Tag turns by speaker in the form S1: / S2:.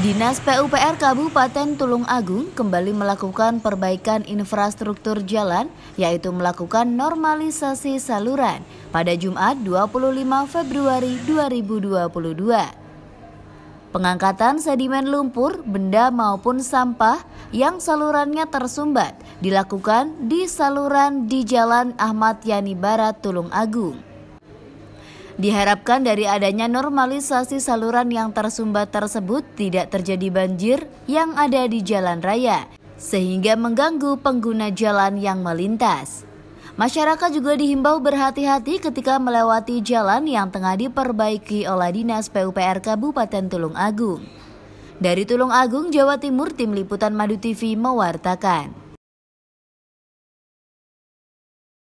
S1: Dinas PUPR Kabupaten Tulung Agung kembali melakukan perbaikan infrastruktur jalan, yaitu melakukan normalisasi saluran pada Jumat 25 Februari 2022. Pengangkatan sedimen lumpur, benda maupun sampah yang salurannya tersumbat dilakukan di saluran di Jalan Ahmad Yani Barat Tulung Agung. Diharapkan dari adanya normalisasi saluran yang tersumbat tersebut tidak terjadi banjir yang ada di jalan raya, sehingga mengganggu pengguna jalan yang melintas. Masyarakat juga dihimbau berhati-hati ketika melewati jalan yang tengah diperbaiki oleh Dinas PUPR Kabupaten Tulung Agung. Dari Tulung Agung, Jawa Timur, Tim Liputan Madu TV mewartakan.